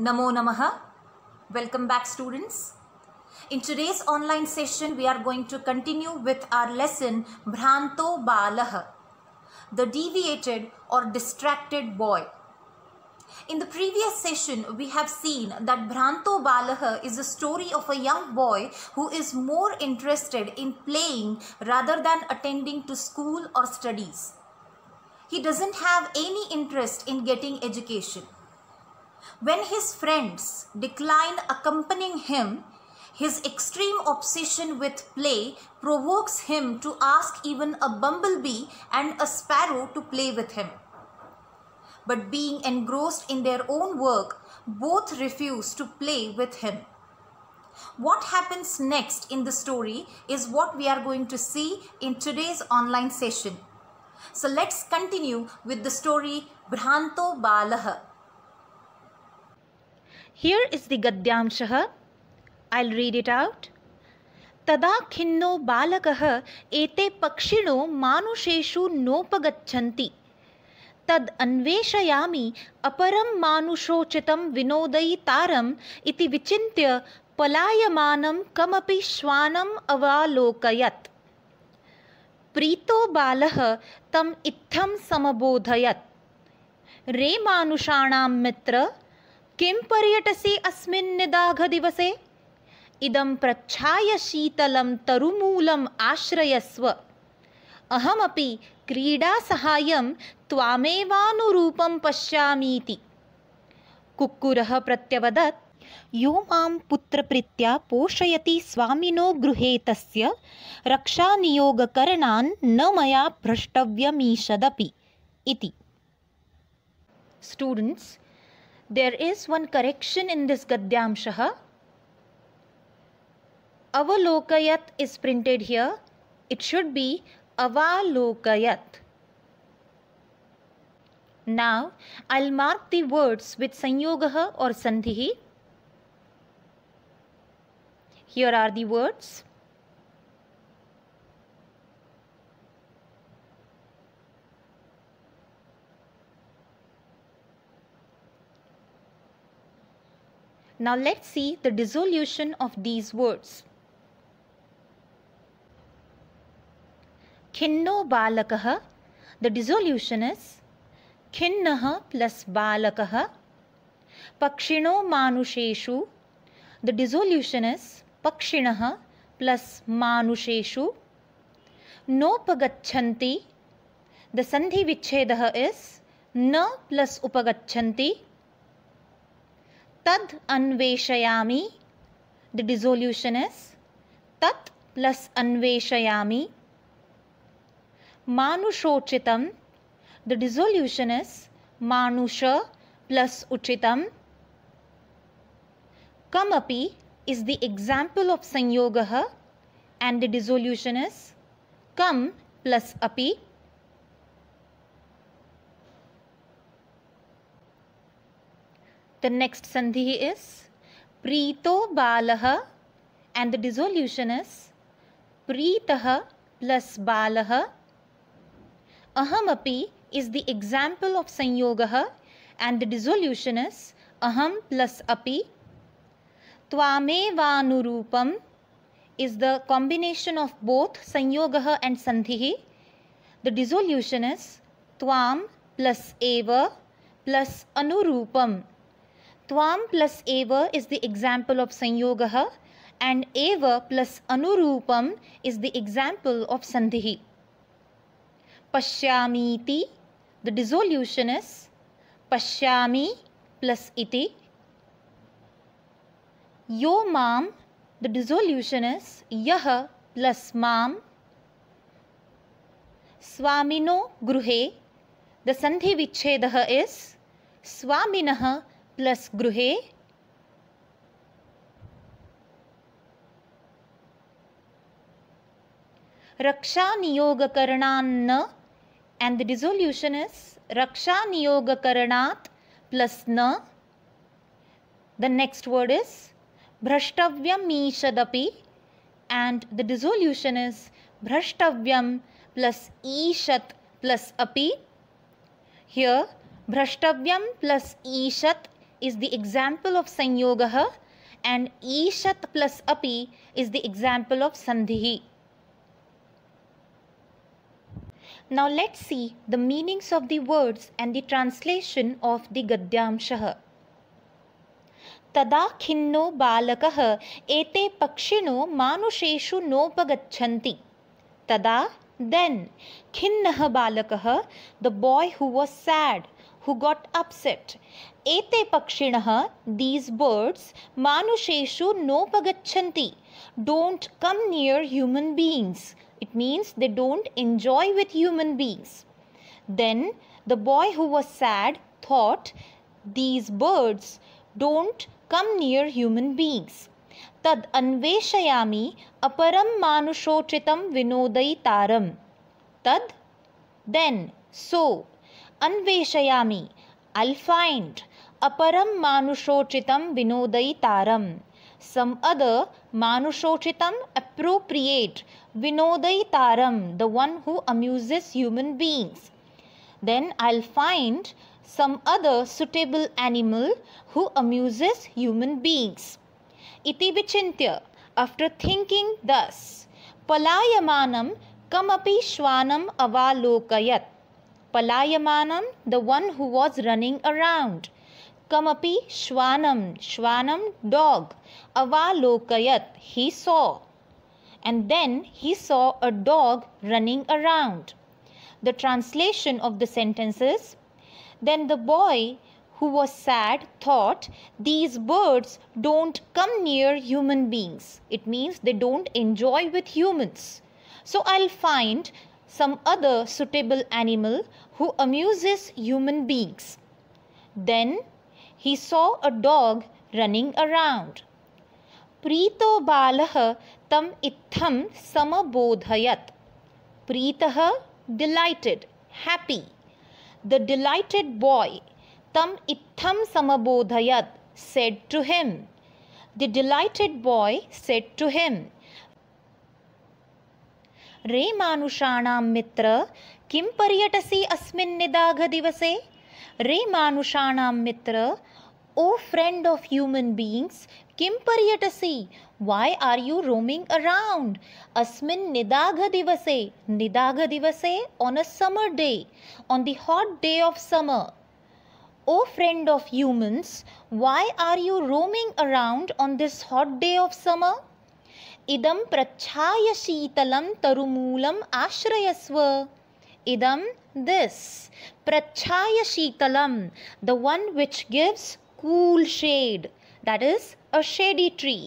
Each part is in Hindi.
Namo Namaha. Welcome back students. In today's online session, we are going to continue with our lesson Bhranto Balah, the deviated or distracted boy. In the previous session, we have seen that Bhranto Balah is a story of a young boy who is more interested in playing rather than attending to school or studies. He doesn't have any interest in getting education when his friends decline accompanying him, his extreme obsession with play provokes him to ask even a bumblebee and a sparrow to play with him. But being engrossed in their own work, both refuse to play with him. What happens next in the story is what we are going to see in today's online session. So let's continue with the story Bhranto Balaha. Here is the Gadyamshaha. I'll read it out. तदा खिन्नो बालकः एते पक्षिणो मानुषेषु नोपगच्छन्ति तद् अन्वेषयामि अपरं मानुषोचितं विनोदयितारम् इति विचिन्त्य पलायमानं कमपि श्वानम् अवालोकयत् प्रीतो बालः तम् इत्थं समबोधयत् रे मानुषाणां मित्र किं पर्यटसी अस्मिन् दिवसे इदं प्रच्छाय शीतलं तरुमूलम् आश्रयस्व अहमपि क्रीडासहायं त्वामेवानुरूपं पश्यामीति कुक्कुरः प्रत्यवदत् यो मां पुत्रप्रीत्या पोषयति स्वामिनो गृहे तस्य रक्षानियोगकरणान् न मया भ्रष्टव्यमीषदपि इति students there is one correction in this Gadyamshaha. Avalokayat is printed here. It should be Avalokayat. Now, I'll mark the words with Sanyogaha or Sandhihi. Here are the words. Now let's see the dissolution of these words. Khinno balakah. The dissolution is khinnaha plus balakah. Pakshino manusheshu. The dissolution is pakshinaha plus manusheshu. No Nopagachanti. The sandhi vichhedah is na plus upagachanti tad anveshayami the dissolution is tat plus anveshayami manushochitam the dissolution is manusha plus uchitam kamapi is the example of sanyogaha and the dissolution is kam plus api The next sandhi is Prito Balaha and the dissolution is Pritaha plus Balaha. Ahamapi is the example of Sanyogaha and the dissolution is Aham plus Api. Tvamevanurupam is the combination of both Sanyogaha and Sandhihi. The dissolution is Tvam plus Eva plus Anurupam Tvam plus Eva is the example of Sanyogaha and Eva plus Anurupam is the example of Sandhi. Pashyamiti, the dissolution is Pashyami plus Iti. Yo mam, the dissolution is Yah plus mam. Swamino gruhe, the Sandhi vichhedah is Swaminah plus गृह रक्षा नियोग करणान्न एंड द डिसोल्यूशन इज रक्षा नियोग करणात प्लस न द नेक्स्ट वर्ड इज भ्रष्टव्यम भ्रष्टव्यमीषदपि एंड द डिजोल्यूशन इज भ्रष्टव्यम प्लस ईषत प्लस अपि हियर भ्रष्टव्यम प्लस ईषत is the example of sanyogaha and Ishat plus Api is the example of Sandhi. Now let's see the meanings of the words and the translation of the Gadyamshah. तदा खिन्नो बालकः pakshino manusheshu no नोपगच्छन्ति Tada then खिन्नः बालकः the boy who was sad who got upset. Ete pakshinaha, these birds, manusheshu no pagachanti, don't come near human beings. It means they don't enjoy with human beings. Then the boy who was sad thought, these birds don't come near human beings. तद अन्वेषयामि अपरम मानुषोचितम विनोदयितारम तद देन सो अन्वेषयामि ऐ फाइंड अपरं मानुषोचितं विनोदयितारं सम अद मानुषोचितं अप्रोप्रिएट विनोदयितारं the one who amuses human beings then I find some other suitable animal who amuses human beings इति विचिन्त्य आफ्टर थिंकिंग दस पलायमानं कमपि श्वानम अवालोकयत् Palayamanam, the one who was running around. Kamapi Shwanam, Shwanam, dog. Avalokayat, he saw. And then he saw a dog running around. The translation of the sentences Then the boy who was sad thought these birds don't come near human beings it means they don't enjoy with humans so i'll find some other suitable animal who amuses human beings. Then he saw a dog running around. Prito बालः tam ittham samabodhayat. प्रीतः delighted happy the delighted boy tam ittham samabodhayat said to him the delighted boy said to him रे मनुषाण मित्र किं अस्दाघ दिवसे रे मनुषाण मित्र O friend of human beings किं पर्यटसी why are you roaming around अस्दाघ दिवसे निदाघ दिवसे on a summer day on the hot day of summer O friend of humans why are you roaming around on this hot day of summer ಇದಂ ಪ್ರಚ್ಛಾಯ ಶೀತಲಂ ತರುಮೂಲಂ ಆಶ್ರಯಸ್ವ idam this prachaya shitalam the one which gives cool shade that is a shady tree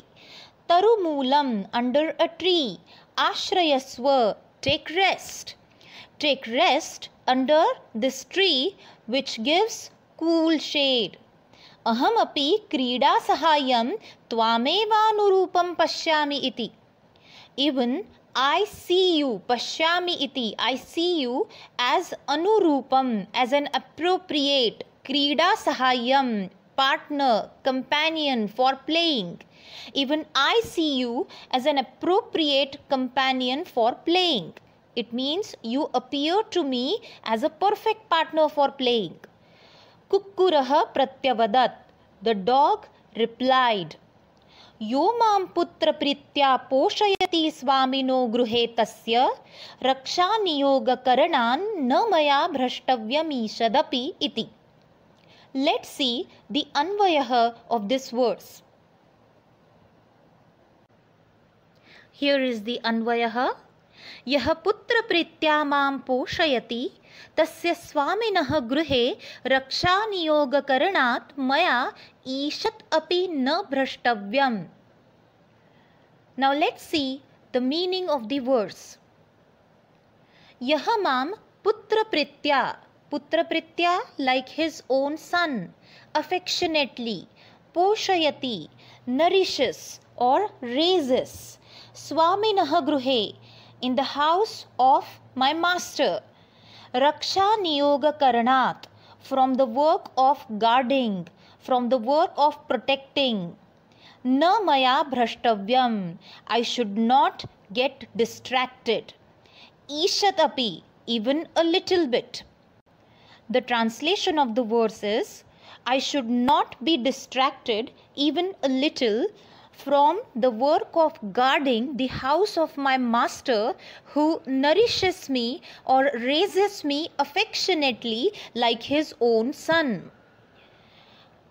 tarumulam under a tree ashrayasva take rest take rest under this tree which gives cool shade अहमपि क्रीडा सहायम त्वामेवानुरूपं पशा इवन आई सी यू पश्यामि इति आई सी यू एज अनुरूपम एज एन अप्रोप्रिएट क्रीडा सहायम partner companion for playing even I see you as an appropriate companion for playing it means you appear to me as a perfect partner for playing कुक्कुरः प्रत्यवदत् द डाग् रिप्लाइड यो मां पुत्रप्रीत्या पोषयति स्वामिनो गृहे तस्य रक्षानियोगकरणान् न मया भ्रष्टव्यमीषदपि इति लेट् सी दि अन्वयः of this words here is the anvayah यः पुत्रप्रीत्या मां पोषयति तस्य स्वामिनः गृहे रक्षानियोगकरणात् मया ईषत् अपि न भ्रष्टव्यम् now let see the meaning of the words यः मां पुत्रप्रीत्या पुत्रप्रीत्या लैक् हिस् ओन् सन् अफेक्षनेट्ली पोषयति नरिशस् और रेजस् स्वामिनः गृहे in the house of my master. Raksha Niyoga Karanat, from the work of guarding, from the work of protecting. Na maya bhrashtavyam, I should not get distracted. Ishatapi, even a little bit. The translation of the verse is I should not be distracted even a little from the work of guarding the house of my master who nourishes me or raises me affectionately like his own son.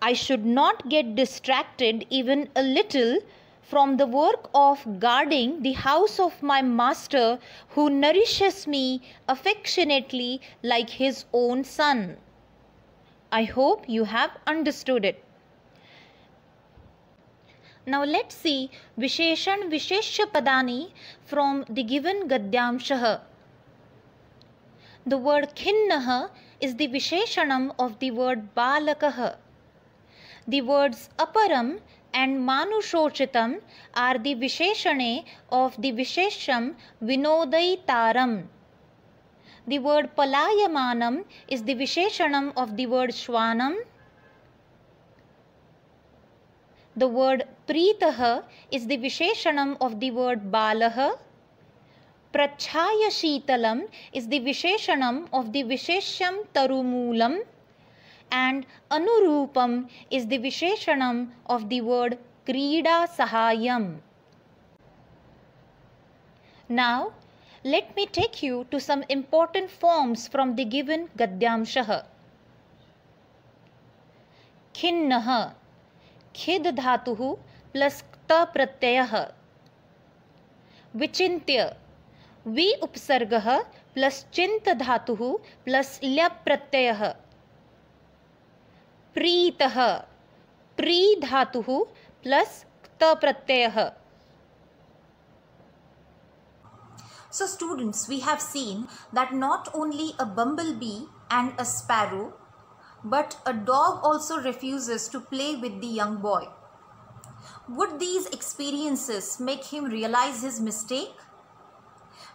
I should not get distracted even a little from the work of guarding the house of my master who nourishes me affectionately like his own son. I hope you have understood it. Now let's see Visheshan Visheshya Padani from the given Gadyamshah. The word Khinnaha is the Visheshanam of the word Balakaha. The words Aparam and Manushochitam are the Visheshane of the Vishesham Vinodaitaram. The word Palayamanam is the Visheshanam of the word Shwanam the word Pritaha is the Visheshanam of the word Balaha. Prachaya is the Visheshanam of the Vishesham Tarumulam. And Anurupam is the Visheshanam of the word Krida Sahayam. Now, let me take you to some important forms from the given Gadyamshaha. Khinnaha खेद धातु प्लस त प्रत्यय विचित्य वि उपसर्ग प्लस चिंत धातु प्लस ल्यप् प्रत्यय प्रीत प्री धातु प्लस क्त प्रत्ययः So students, we have seen that not only a bumblebee and a sparrow But a dog also refuses to play with the young boy. Would these experiences make him realize his mistake?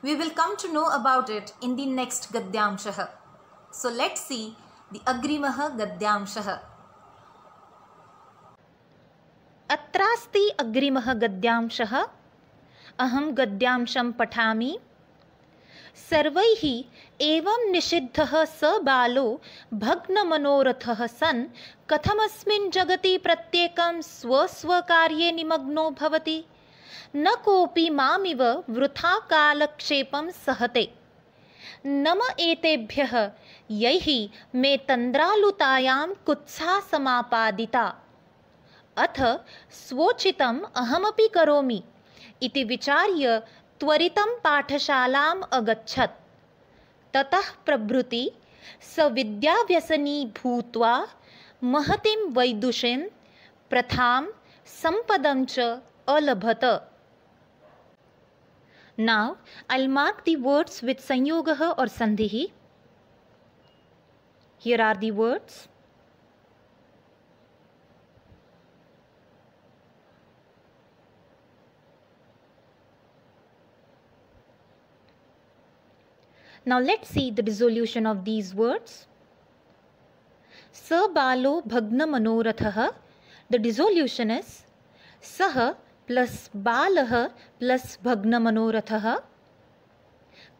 We will come to know about it in the next Gadhyamshaha. So let's see the Agrimaha Gadhyamshaha. अत्रास्ति अग्रिमः गद्यांशः Aham गद्यांशं Patami. सर्व एवं निषिद्ध स बालो भग्नमनोरथः सन् कथमस्गति प्रत्येक स्वस्व कार्य निमग्नो न कोपी मामिव वृथा कालक्षेप सहते नम एतेभ्य यैः मे तन्द्रालुतायां कुत्सा समापादिता अथ स्वोचितम् अहमपि करोमि इति विचार्य त्वरित पाठशाला अगछत तत प्रभृति स विद्याव्यसनी भूत महती वैदुषीं प्रथा संपदं अलभत now I mark the words with संयोग और संधि here are the words Now let's see the dissolution of these words. Sa balo bhagna manorathaha. The dissolution is saha plus Balaha plus bhagna manorathaha.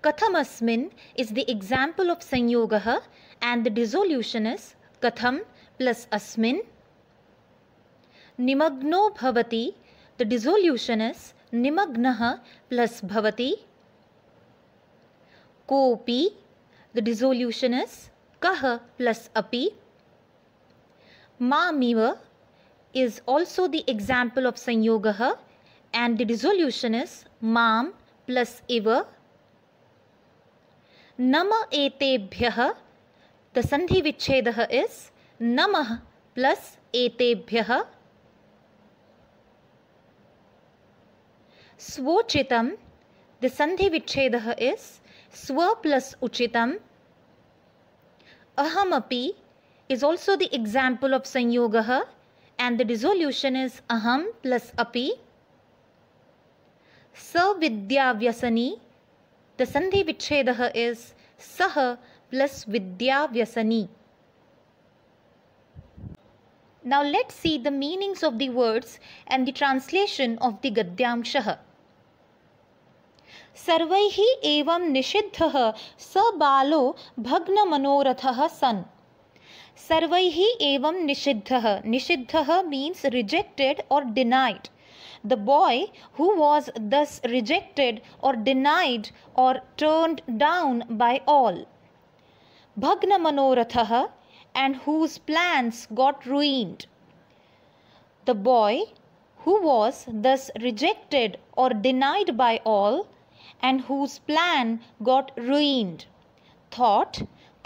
Kathamasmin is the example of sanyogaha and the dissolution is katham plus asmin. Nimagno bhavati. The dissolution is nimagnaha plus bhavati. कोपी द डिजोल्यूशन इज कह प्लस अपि मामिव is also the example of sanyog and the dissolution is माम प्लस इव नम एतेभ्य द संधि विच्छेद इज नम प्लस एतेभ्य स्वोचित the sandhi vichchhed is Swa plus Uchitam. Ahamapi is also the example of Sanyogaha and the dissolution is Aham plus Api. Vyasani, The Sandhi Vichedaha is Saha plus Vyasani. Now let's see the meanings of the words and the translation of the Gadyamshaha. सर्वैः एवं निषिद्धः स बालो भग्नमनोरथः सन् सर्वैः एवं निषिद्धः निषिद्धः मीन्स् रिजेक्टेड् और् डिनैड् The boy who was thus rejected or denied or turned down by all. Bhagna Manorathaha and whose plans got ruined. The boy who was thus rejected or denied by all and whose plan got ruined. Thought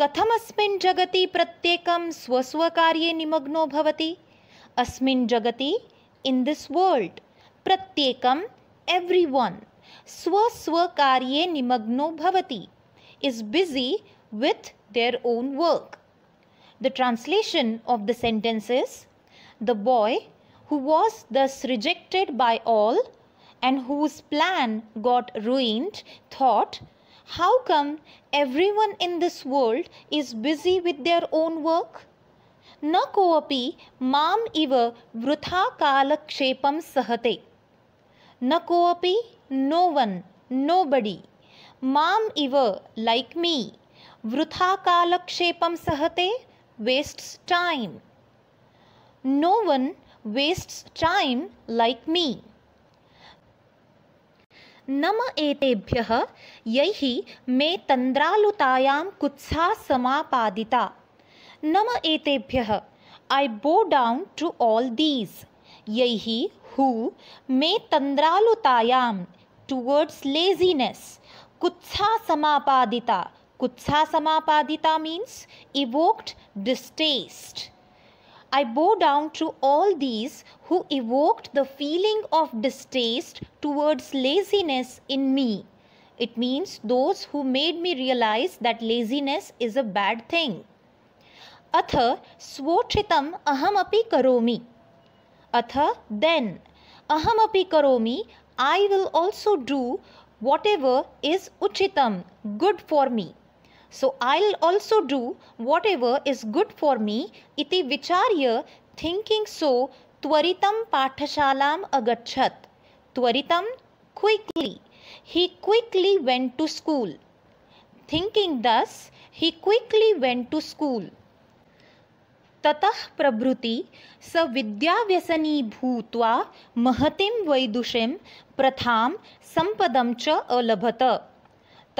कथमस्मिन् जगति प्रत्येकं स्वस्वकार्ये निमग्नो भवति अस्मिन् जगति in this world प्रत्येकं everyone स्वस्वकार्ये निमग्नो भवति is busy with their own work. The translation of the sentences: The boy who was thus rejected by all and whose plan got ruined thought, How come everyone in this world is busy with their own work? Na koapi mam iva vrutha kalakshepam sahate. Na koapi, no one, nobody. Mam iva, like me, vrutha kalakshepam sahate, wastes time. No one wastes time like me. नम एतेभ्यः यैः मे तन्द्रालुतायां कुत्सा समापादिता नम एतेभ्यः I bow down to all these यैः who may तन्द्रालुतायां towards laziness कुत्सा समापादिता कुत्सा समापादिता means evoked distaste I bow down to all these who evoked the feeling of distaste towards laziness in me. It means those who made me realize that laziness is a bad thing. अथ स्वोच्छितम ahamapi करोमि अथ then ahamapi करोमि I will also do whatever is uchitam, good for me. So I'll also do whatever is good for me. Iti vicharya, thinking so, त्वरितं पाठशालाम् अगच्छत् त्वरितं क्विक्ली ही quickly went to school thinking thus he quickly went to school ततः प्रभृति स विद्याव्यसनी भूत्वा महतीं वैदुषीं प्रथां सम्पदं च अलभत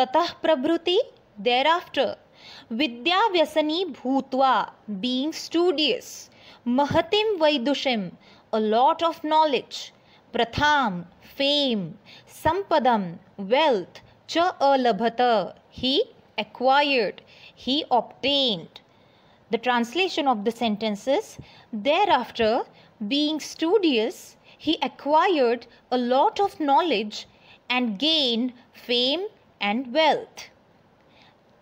ततः प्रभृति देराफ्टर विद्याव्यसनी भूत्वा being studious Mahatim Vaidushim, a lot of knowledge. Pratham, fame. Sampadam, wealth. Cha alabhata, he acquired, he obtained. The translation of the sentence is Thereafter, being studious, he acquired a lot of knowledge and gained fame and wealth.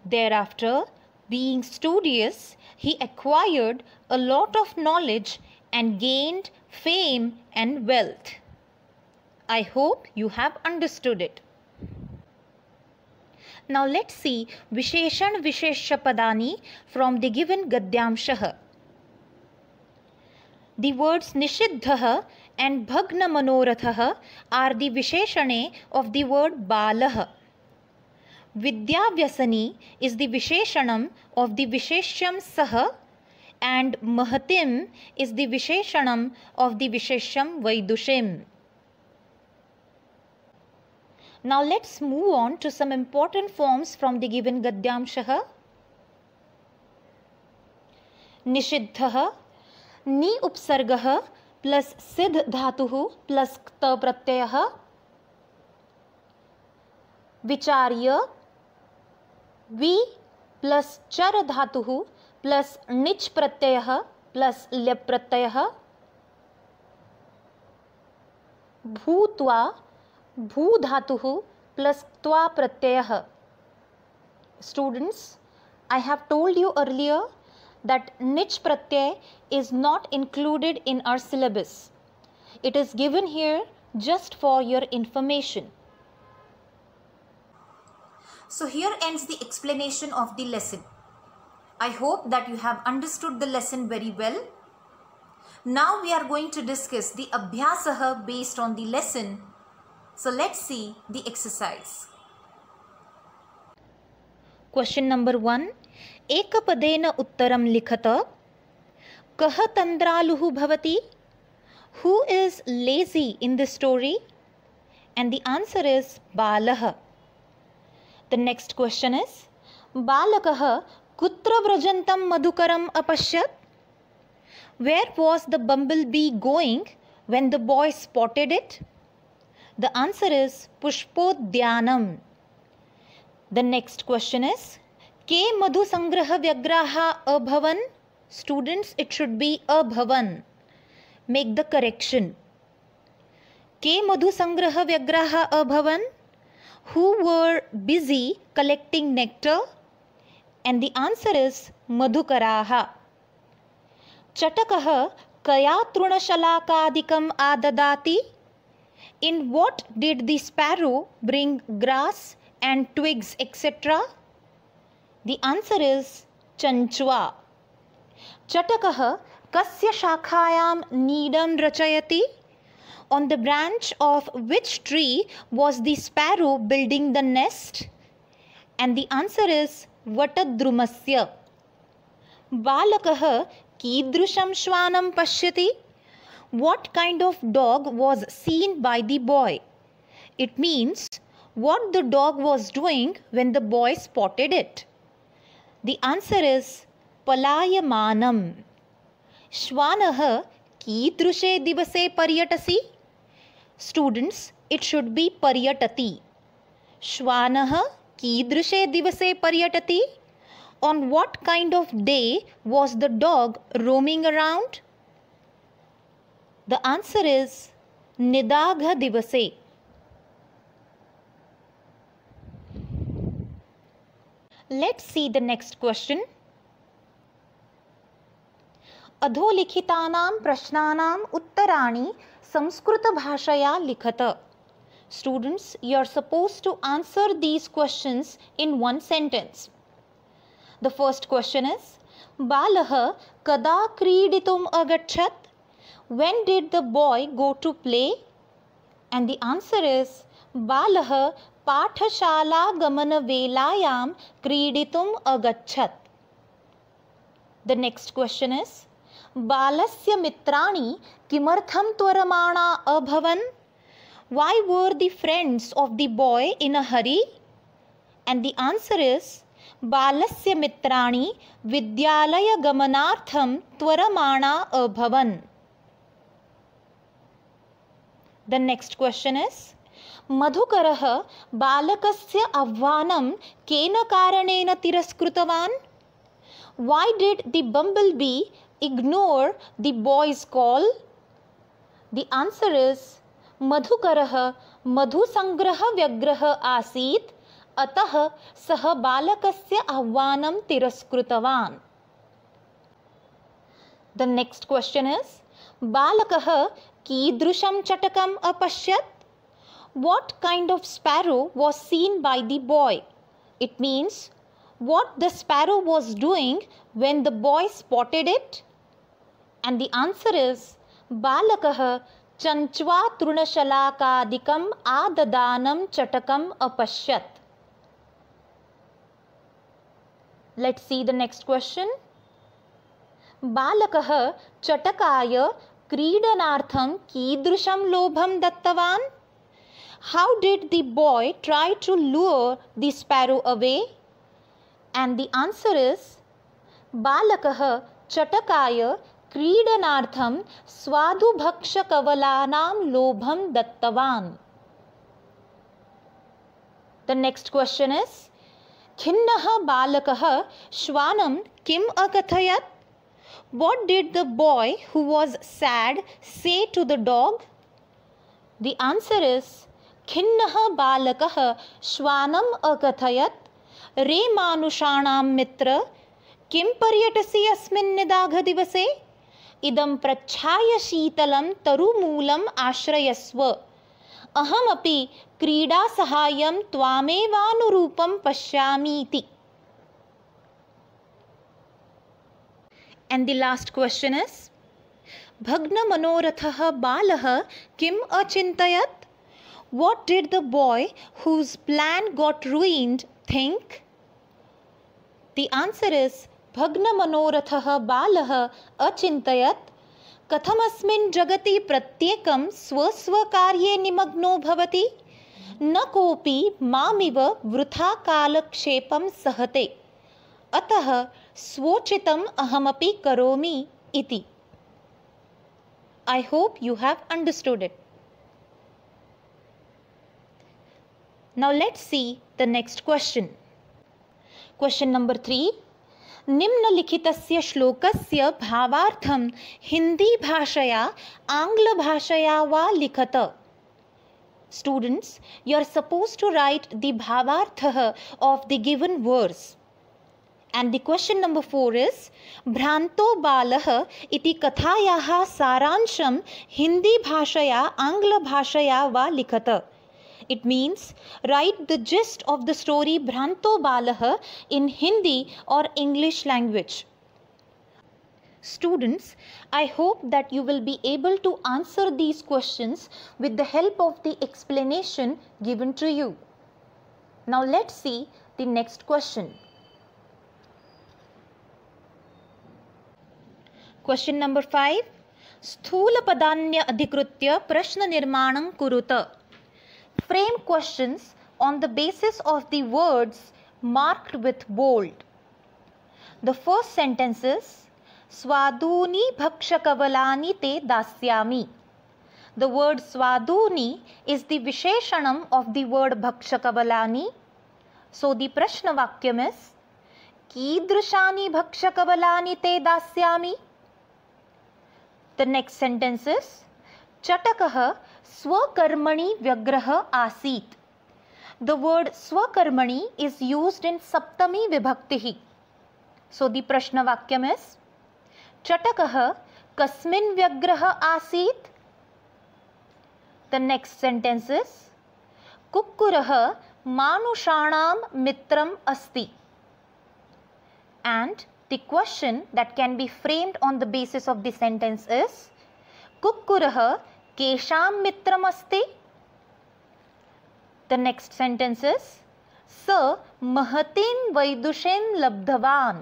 Thereafter, being studious, he acquired a lot of knowledge and gained fame and wealth. I hope you have understood it. Now let's see Visheshan Visheshapadani from the given Gadyamshah. The words Nishiddhah and Bhagna Manorathah are the Visheshane of the word Balah. Vidyavasani is the Visheshanam of the Visheshyam Saha and Mahatim is the Visheshanam of the Visheshyam Vaidushim. Now let's move on to some important forms from the given Gadyamshaha. Nishiddha, Ni Upsargaha plus Siddh Dhatuhu plus Kta Pratyaya. Vicharya वी प्लस चर धातु प्लस णिच प्रत्यय प्लस लप प्रत्यय भू त्वा भू धातु प्लस त्वा प्रत्यय students I have told you earlier that निच प्रत्यय is not included in our syllabus it is given here just for your information So here ends the explanation of the lesson. I hope that you have understood the lesson very well. Now we are going to discuss the Abhyasaha based on the lesson. So let's see the exercise. Question number 1. Ekapadena uttaram likhata. Kaha tandraluhu bhavati? Who is lazy in this story? And the answer is Balaha. The next question is Balakaha Kutra Vrajantam Madhukaram Apashyat? Where was the bumblebee going when the boy spotted it? The answer is Pushpodhyanam. The next question is Ke Madhu Sangraha Vyagraha Abhavan? Students, it should be Abhavan. Make the correction. के मधुसंग्रह Vyagraha Abhavan? who were busy collecting nectar? And the answer is Madhukaraha. Chatakaha kaya trunashalakadikam adadati? In what did the sparrow bring grass and twigs etc.? The answer is Chanchwa. Chatakah कस्य शाखायां नीडं रचयति On the branch of which tree was the sparrow building the nest? And the answer is Vatadrumasya. Balakah कीदृशं श्वानं pashyati? what kind of dog was seen by the boy. It means what the dog was doing when the boy spotted it. The answer is Palayamanam. Shwanah kidrushe divase paryatasi? Students it should be पर्यटति श्वान कीदृशे दिवसे पर्यटति on what kind of day was the dog roaming around the answer is निदाघ दिवसे let's see the next question अधोलिखिता प्रश्ना उत्तराणी संस्कृतभाषया लिखत Students, you are supposed to answer these questions in one sentence. The first question is Balah kada kriditum agachat? When did the boy go to play? And the answer is Balah pathashala gamana velayam kriditum agachat. The next question is बालस्य मित्राणि किमर्थं त्वरमाणा अभवन् why were the friends of the boy in a hurry and the answer is बालस्य मित्राणि विद्यालयगमनार्थं त्वरमाणा अभवन् द नेक्स्ट क्वेश्चन इज मधुकरः बालकस्य आह्वानं केन कारणेन तिरस्कृतवान् did the the bee ignore the boy's call? The answer is Madhukarah मधुसंग्रह व्यग्रह आसीत अतः सह बालकस्य आह्वानं तिरस्कृतवान् द नेक्स्ट क्वश्चन् इस् बालकः कीदृशं चटकम् अपश्यत् what kind of sparrow was seen by the boy it means what the sparrow was doing when the boy spotted it And the answer is Balakaha Chanchwa Trunashalakadikam Adadanam Chatakam Apashyat. Let's see the next question. Balakaha Chatakaya Kreedanartham Kidrusham Lobham Dattavan. How did the boy try to lure the sparrow away? And the answer is Balakaha Chatakaya क्रीडनार्थं स्वादुभक्षकवलानां लोभं दत्तवान् द नेक्स्ट् क्वश्चन् इस् खिन्नः बालकः श्वानं किम् अकथयत् What did the boy who was sad say to the dog? The answer is खिन्नः बालकः श्वानम् अकथयत् रे मानुषाणां मित्र किं पर्यटसि अस्मिन् निदाघदिवसे इदं प्रच्छाय शीतलं तरुमूलम् आश्रयस्व अहमपि क्रीडासहायं त्वामेवानुरूपं पश्यामीति and the last question is भग्नमनोरथः बालः किम् अचिन्तयत् what did the boy whose plan got ruined think? The answer is भग्न भग्नमनोरथः बालः अचिन्तयत् कथमस्मिन् जगति प्रत्येकं स्वस्वकार्ये निमग्नो भवति न कोऽपि मामिव वृथा कालक्षेपं सहते अतः स्वोचितम् अहमपि करोमि इति I hope you have understood it. Now let's see the next question. Question number 3 निम्नलिखित श्लोक भावा हिंदी भाषया आंग्ल भाषया व लिखत students you are suppose to write the bhavarth of the given words and the question number four is भ्रांतो बाल कथाया सारांशम हिंदी भाषाया आंग्ल भाषया व लिखता It means write the gist of the story Bhranto Balah in Hindi or English language. Students, I hope that you will be able to answer these questions with the help of the explanation given to you. Now let's see the next question. Question number 5. स्थूलपदान्य अधिकृत्य प्रश्ननिर्माणं कुरुत frame questions on the basis of the words marked with bold. The first sentence is Swaduni Bhakshakavalani Te Dasyami. The word Swaduni is the Visheshanam of the word Bhakshakavalani. So the Prashnavakyam is Kidrushani Bhakshakavalani Te Dasyami. The next sentence is Chatakaha स्वकर्मणि व्यग्रह आसीत द वर्ड स्वकर्मणी is use in saptami vibhakti so the प्रश्नवाक्यम इज चटक कस्मिन् व्यग्रह आसीत द नेक्स्ट सेंटेंस इज कुक्कुरः मानुषाणां मित्रम अस्ति and the question that can be framed on the basis of the sentence is कुक्कुरः केशाम मित्रमस्ति द नेक्स्ट सेंटेंस इज स महतीम वैदुषेम लब्धवान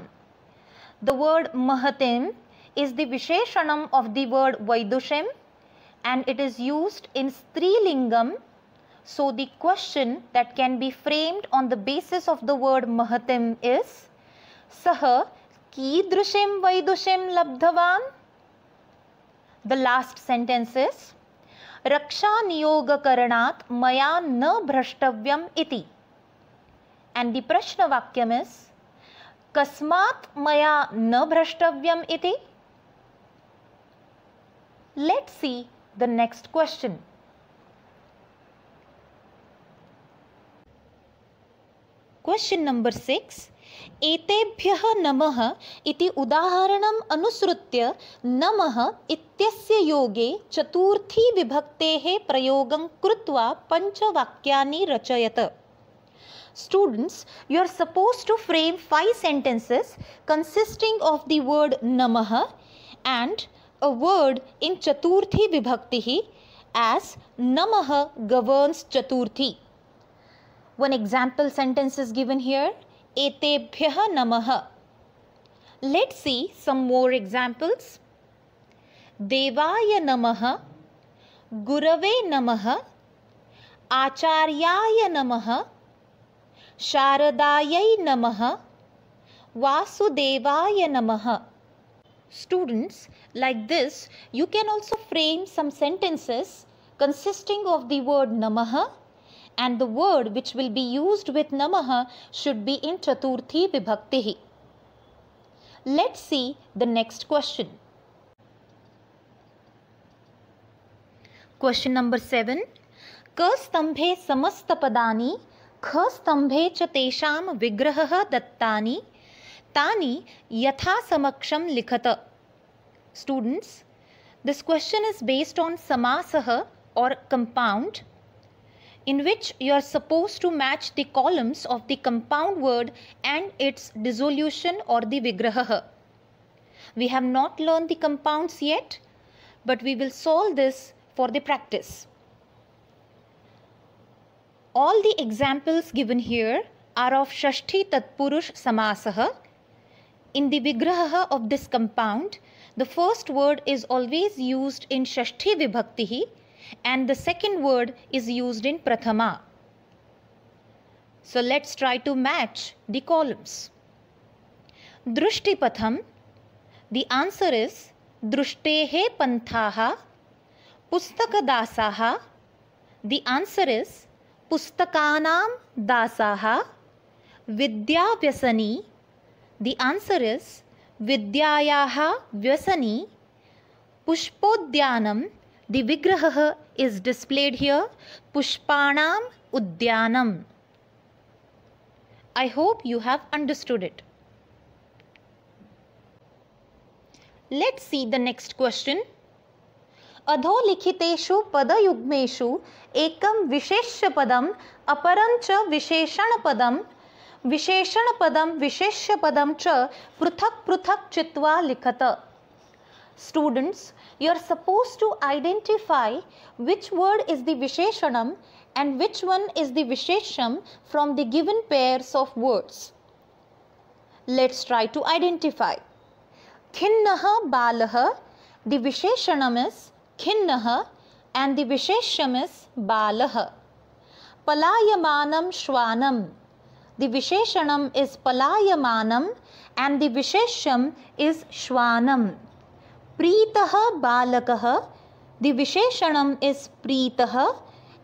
द वर्ड महतीम इज द विशेषणम ऑफ द वर्ड वैदुषेम and it is used in स्त्रीलिंगम so the question that can be framed on the basis of the word महतीम इज सह कीदृशीम वैदुषीम लब्धवान द लास्ट सेंटेंस इज रक्षा रक्षानियोगकरणात् मया न भ्रष्टव्यम इति दी प्रश्न प्रश्नवाक्यम् इस् कस्मात मया न भ्रष्टव्यम इति let see the next question question number six एतेभ्यः नमः इति उदाहरणम् अनुसृत्य नमः इत्यस्य योगे चतुर्थी विभक्तेः प्रयोगं कृत्वा पञ्चवाक्यानि रचयत students you are suppose to frame five sentences consisting of the word नमः and a word in chaturthi vibhakti as नमः governs chaturthi one example sentence is given here एतेभ्य नम let see some more examples देवाय नम गुरव नम आचार्याय नम शारदाय नम वासुदेवाय नम students like this you can also frame some sentences consisting of the word नमः and the word which will be used with namaha should be in Chaturthi Vibhaktihi. Let's see the next question. Question number 7. ka stambhe samasta padani kha stambhe खस्तंभे tesham तेषां dattani tani yatha samaksham लिखत students this question is based on samasah or compound in which you are supposed to match the columns of the compound word and its dissolution or the vigraha. We have not learned the compounds yet, but we will solve this for the practice. All the examples given here are of Shashti Tatpurush Samasaha. In the Vigraha of this compound, the first word is always used in Shashti Vibhaktihi and the second word is used in Prathama. So let's try to match the columns. Drushtipatham, the answer is Drushtehe Panthaha, Pustaka the answer is Pustakanam Dasaha, Vidya the answer is विद्यायाः vyasani, पुष्पोद्यानम the Vigraha is displayed here, Pushpanam Uddyanam. I hope you have understood it. Let's see the next question. Adho likhiteshu padayugmeshu ekam vishesha padam aparancha visheshana padam visheshana padam visheshya padam cha pruthak pruthak chitva likhata. Students, you are supposed to identify which word is the Visheshanam and which one is the Vishesham from the given pairs of words. Let's try to identify. Khinnaha balaha, the Visheshanam is khinnaha and the Vishesham is balaha. Palayamanam shwanam, the Visheshanam is palayamanam and the Vishesham is shwanam. प्रीतः बालकः दि विशेषणम् इज प्रीतः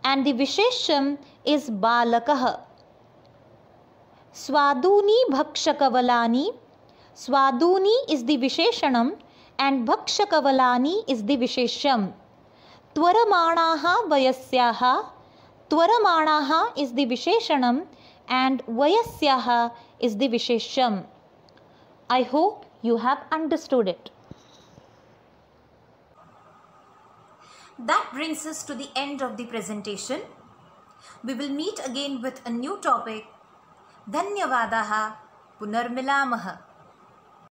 एंड दि विशेषम् इज बालकः स्वादूनि भक्षकवलानि स्वादूनि इज दि विशेषणम् एंड भक्षकवलानि इज दि विशेषम् त्वरमाणाः वयस्याः त्वरमाणाः इस् दि विशेषणम् एंड वयस्याः इज दि विशेषम् I hope you have understood it That brings us to the end of the presentation. We will meet again with a new topic. धन्यवादाः पुनर्मिलामः